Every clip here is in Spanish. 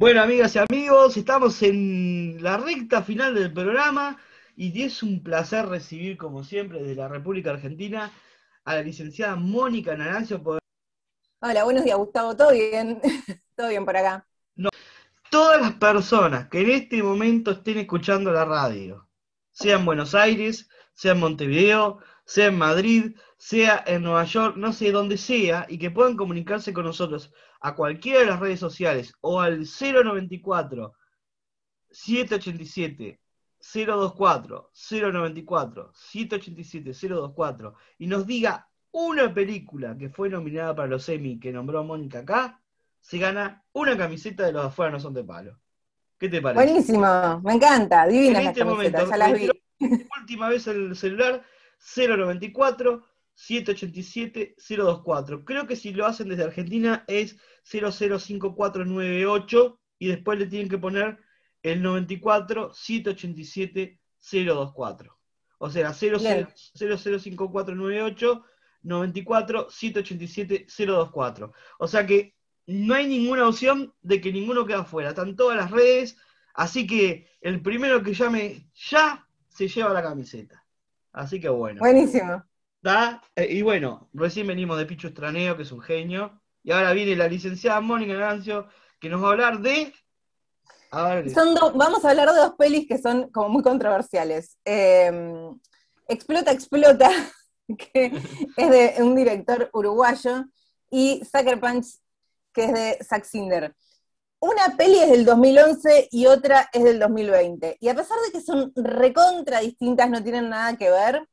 Bueno, amigas y amigos, estamos en la recta final del programa y es un placer recibir, como siempre, desde la República Argentina a la licenciada Mónica Narancio. Hola, buenos días, Gustavo. ¿Todo bien? ¿Todo bien por acá? No. Todas las personas que en este momento estén escuchando la radio, sea en Buenos Aires, sea en Montevideo, sea en Madrid, sea en Nueva York, no sé dónde sea, y que puedan comunicarse con nosotros a cualquiera de las redes sociales o al 094 787 024 094 787 024 y nos diga una película que fue nominada para los Emmy que nombró Mónica acá, se gana una camiseta de los afuera no son de palo. ¿Qué te parece? Buenísimo, me encanta, divina. última vez el celular 094 787-024. Creo que si lo hacen desde Argentina es 005498 y después le tienen que poner el 94-787-024. O sea, 005498 94-787-024. O sea que no hay ninguna opción de que ninguno quede afuera. Están todas las redes. Así que el primero que llame ya se lleva la camiseta. Así que bueno. Buenísimo. Eh, y bueno, recién venimos de Pichu Estraneo, que es un genio. Y ahora viene la licenciada Mónica Lancio, que nos va a hablar de. Vamos a hablar de dos pelis que son como muy controversiales. Em, explota, explota, que es de un director uruguayo, y Sucker Punch, que es de Zack Sinder. Una peli es del 2011 y otra es del 2020. Y a pesar de que son recontra distintas, no tienen nada que ver,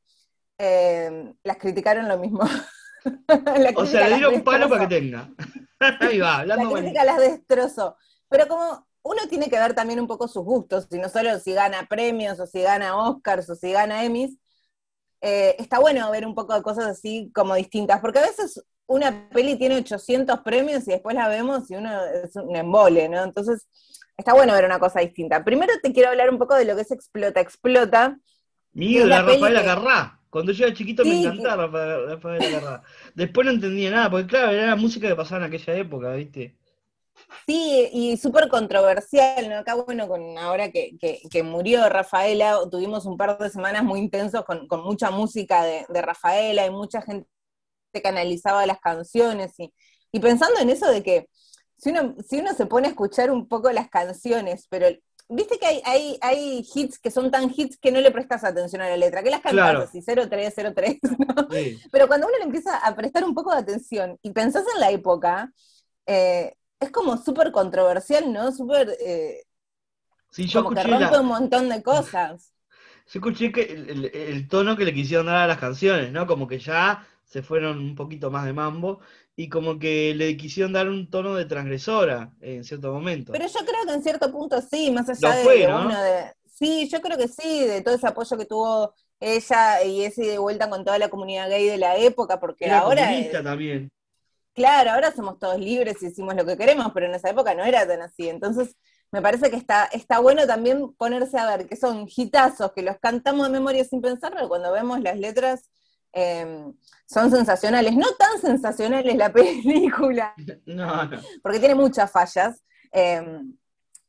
eh, las criticaron lo mismo. o sea, le dieron un palo para que tenga. Ahí va, hablando La crítica las destrozó. Pero como uno tiene que ver también un poco sus gustos, y no solo si gana premios, o si gana Oscars, o si gana Emmys, eh, está bueno ver un poco de cosas así como distintas, porque a veces una peli tiene 800 premios y después la vemos y uno es un embole, ¿no? Entonces, está bueno ver una cosa distinta. Primero te quiero hablar un poco de lo que es Explota, Explota. Mío, la, ropa de la cuando yo era chiquito me encantaba Rafael Después no entendía nada, porque claro, era la música que pasaba en aquella época, ¿viste? Sí, y súper controversial, ¿no? Acá, bueno, con ahora que, que, murió Rafaela, tuvimos un par de semanas muy intensos con, mucha música de, Rafaela y mucha gente que analizaba las canciones. Y, pensando en eso de que si uno, si uno se pone a escuchar un poco las canciones, pero viste que hay, hay, hits que son tan hits que no le prestas atención a la letra, que las cantas claro. así, 03, 03, ¿no? Pero cuando uno le empieza a prestar un poco de atención y pensás en la época, eh, es como súper controversial, ¿no? Súper... Eh, sí, yo como rompe un montón de cosas. Yo escuché que el tono que le quisieron dar a las canciones, ¿no? Como que ya se fueron un poquito más de mambo y como que le quisieron dar un tono de transgresora en cierto momento. Pero yo creo que en cierto punto sí, más allá de, de... Sí, yo creo que sí, de todo ese apoyo que tuvo ella y ese de vuelta con toda la comunidad gay de la época, porque ahora... también. Claro, ahora somos todos libres y hicimos lo que queremos, pero en esa época no era tan así. Entonces, me parece que está, está bueno también ponerse a ver que son gitazos que los cantamos de memoria sin pensarlo, cuando vemos las letras Em, son sensacionales. No tan sensacionales la película, porque tiene muchas fallas. Em,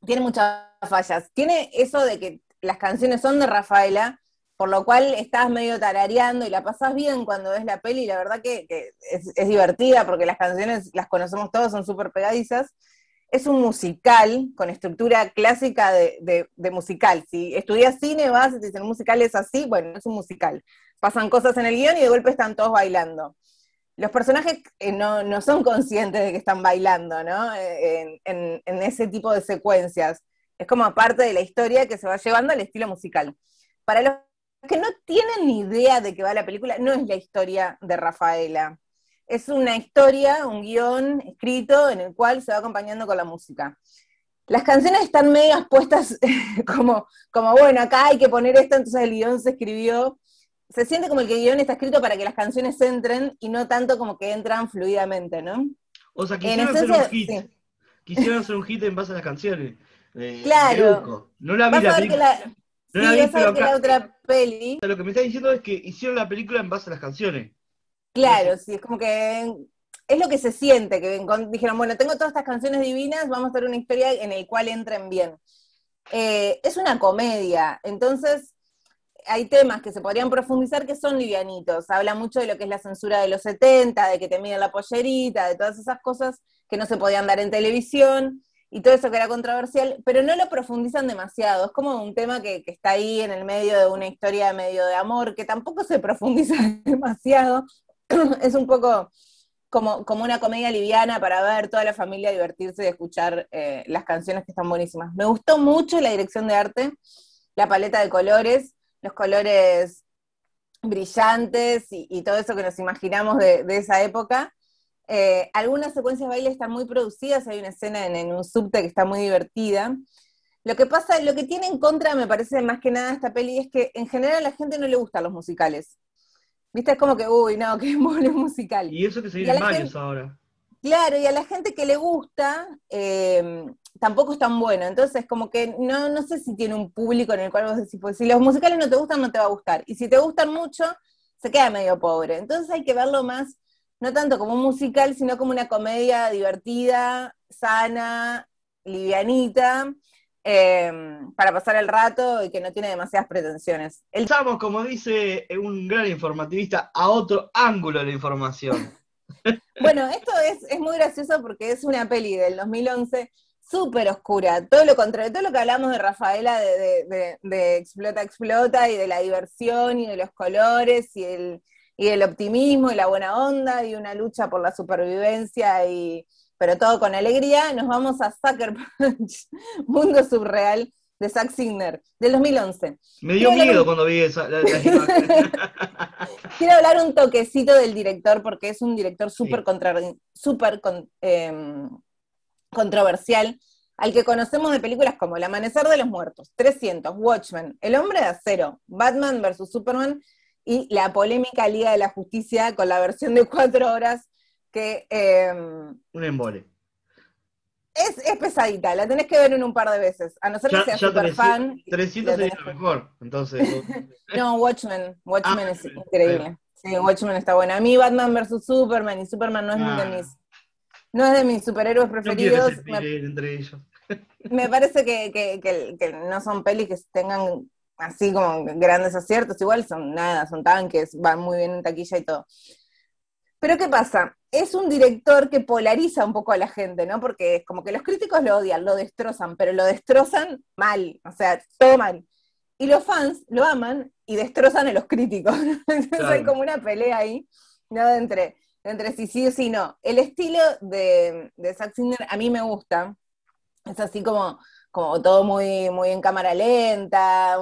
tiene muchas fallas. Tiene eso de que las canciones son de Rafaela, por lo cual estás medio tarareando y la pasas bien cuando ves la peli, la verdad que, es, es, divertida porque las canciones las conocemos todos, son súper pegadizas es un musical con estructura clásica de, musical. Si estudias cine, vas y te dicen, musical es así, bueno, es un musical. Pasan cosas en el guión y de golpe están todos bailando. Los personajes eh, no, son conscientes de que están bailando, ¿no? Eh, en, en ese tipo de secuencias. Es como parte de la historia que se va llevando al estilo musical. Para los que no tienen ni idea de qué va la película, no es la historia de Rafaela es una historia, un guión escrito en el cual se va acompañando con la música. Las canciones están medias puestas como, como, bueno, acá hay que poner esto, entonces el guión se escribió. Se siente como el que el guión está escrito para que las canciones entren y no tanto como que entran fluidamente, ¿no? O sea, quisieron hacer un hit. Quisieron hacer un hit en base a las canciones. Eh, claro. No la vi la No sí, la la otra peli. Lo que me está diciendo es que hicieron la película en base a las canciones. Claro, sí, es como que es lo que se siente, que dijeron, bueno, tengo todas estas canciones divinas, vamos a hacer una historia en la cual entren bien. Eh, es una comedia, entonces hay temas que se podrían profundizar que son livianitos. Habla mucho de lo que es la censura de los 70, de que te miden la pollerita, de todas esas cosas que no se podían dar en televisión y todo eso que era controversial, pero no lo profundizan demasiado. Es como un tema que, que está ahí en el medio de una historia de medio de amor, que tampoco se profundiza demasiado, es un poco como, como una comedia liviana para ver toda la familia divertirse y escuchar eh, las canciones que están buenísimas. Me gustó mucho la dirección de arte, la paleta de colores, los colores brillantes y, todo eso que nos imaginamos de, esa época. Eh, algunas secuencias de baile están muy producidas, hay una escena en, en, un subte que está muy divertida. Lo que pasa, lo que tiene en contra, me parece más que nada esta peli, es que en general a la gente no le gustan los musicales. Viste, es como que, uy, no, qué es musical. Y eso que se viene varios ahora. Claro, y a la gente que le gusta, eh, tampoco es tan bueno. Entonces, como que no, no sé si tiene un público en el cual vos decís, pues si los musicales no te gustan, no te va a gustar. Y si te gustan mucho, se queda medio pobre. Entonces hay que verlo más, no tanto como un musical, sino como una comedia divertida, sana, livianita, Em, para pasar el rato y que no tiene demasiadas pretensiones. El... Estamos, como dice eh, un gran informativista, a otro ángulo de la información. bueno, esto es, muy gracioso porque es una peli del 2011 súper oscura, todo lo contrario, todo lo que hablamos de Rafaela, de, explota, explota, y de la diversión, y de los colores, y el, y el optimismo, y la buena onda, y una lucha por la supervivencia, y, pero todo con alegría, nos vamos a Sucker Punch, Mundo Subreal de Zack Signer, del 2011. Me dio miedo cuando vi esa. Quiero hablar un toquecito del director, porque es un director súper super em, controversial, al que conocemos de películas como El Amanecer de los Muertos, 300, Watchmen, El Hombre de Acero, Batman vs. Superman y la polémica Liga de la Justicia con la versión de cuatro horas que... Em, un embole. Es, pesadita, la tenés que ver en un par de veces, a no ser que seas super fan. 300 sería lo mejor, entonces. no, Watchmen, Watchmen ah, es increíble. Sí, Watchmen está buena. A mí Batman vs. Superman y Superman no es de ah. mis no es de mis superhéroes preferidos. me, parece que, que, que, que, no son pelis que tengan así como grandes aciertos, igual son nada, son tanques, van muy bien en taquilla y todo. Pero ¿qué pasa? es un director que polariza un poco a la gente, ¿no? Porque es como que los críticos lo odian, lo destrozan, pero lo destrozan mal, o sea, toman. Y los fans lo aman y destrozan a los críticos. Entonces hay como una pelea ahí, ¿no? entre, entre sí sí o sí no. El estilo de, de Zack Snyder a mí me gusta. Es así como, como todo muy, muy en cámara lenta,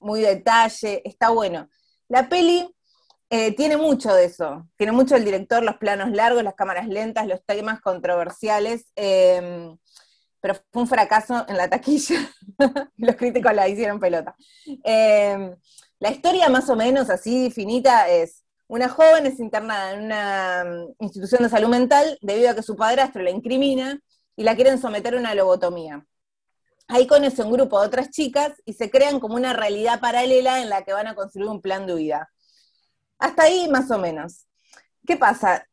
muy detalle, está bueno. La peli eh, tiene mucho de eso, tiene mucho el director, los planos largos, las cámaras lentas, los temas controversiales, em, pero fue un fracaso en la taquilla, los críticos la hicieron pelota. Em, la historia más o menos así finita es, una joven es internada en una em, institución de salud mental debido a que su padrastro la incrimina y la quieren someter a una lobotomía. Ahí conoce un grupo de otras chicas y se crean como una realidad paralela en la que van a construir un plan de vida. Hasta ahí más o menos. ¿Qué pasa?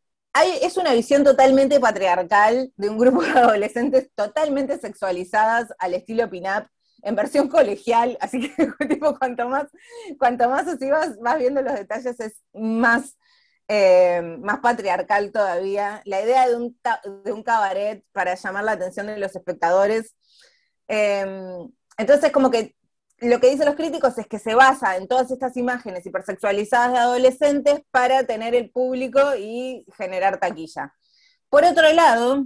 es una visión totalmente patriarcal de un grupo de adolescentes totalmente sexualizadas al estilo pin-up, en versión colegial, así que cuanto más, cuanto más así vas, viendo los detalles es más, eh, más patriarcal todavía. La idea de un, de un cabaret para llamar la atención de los espectadores. Eh, entonces como que lo que dicen los críticos es que se basa en todas estas imágenes hipersexualizadas de adolescentes para tener el público y generar taquilla. Por otro lado,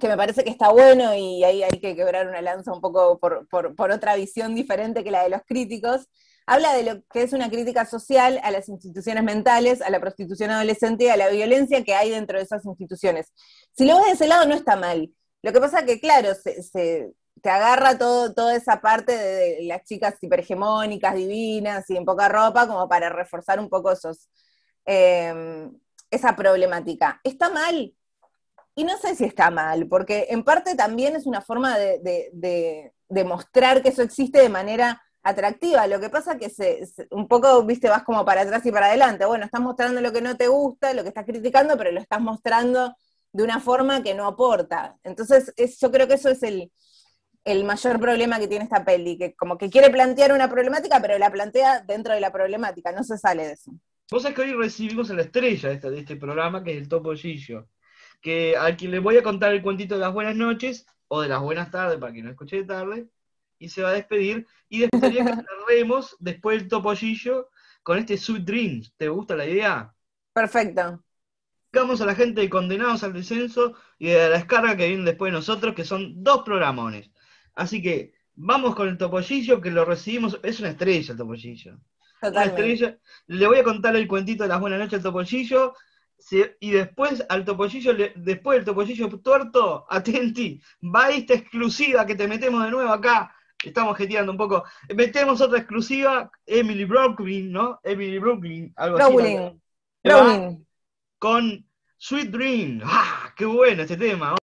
que me parece que está bueno y ahí hay que quebrar una lanza un poco por, otra visión diferente que la de los críticos, habla de lo que es una crítica social a las instituciones mentales, a la prostitución adolescente y a la violencia que hay dentro de esas instituciones. Si lo ves de ese lado no está mal. Lo que pasa que, claro, se te agarra todo, toda esa parte de, las chicas hiperhegemónicas, divinas y en poca ropa, como para reforzar un poco em, esa problemática. Está mal. Y no sé si está mal, porque en parte también es una forma de, mostrar que eso existe de manera atractiva. Lo que pasa es que se, un poco, viste, vas como para atrás y para adelante. Bueno, estás mostrando lo que no te gusta, lo que estás criticando, pero lo estás mostrando de una forma que no aporta. Entonces, yo creo que eso es el, el mayor problema que tiene esta peli, que como que quiere plantear una problemática, pero la plantea dentro de la problemática, no se sale de eso. sabés que hoy recibimos a la estrella de este, programa, que es el Topo que a quien le voy a contar el cuentito de las buenas noches, o de las buenas tardes, para que no escuche de tarde, y se va a despedir, y después que cerremos después del Topo con este Sweet Dreams. ¿Te gusta la idea? Perfecto. Vamos a la gente de condenados al descenso y a la descarga que viene después de nosotros, que son dos programones. Así que vamos con el Topollillo, que lo recibimos. Es una estrella el Topollillo. Le voy a contar el cuentito de las buenas noches al Topollillo. y después al topollillo, después el topollillo tuerto, atenti, va esta exclusiva que te metemos de nuevo acá. Estamos geteando un poco. Metemos otra exclusiva, Emily Brooklyn, ¿no? Emily Brooklyn, algo así. Con Sweet Dream. ¡Ah! ¡Qué bueno este tema!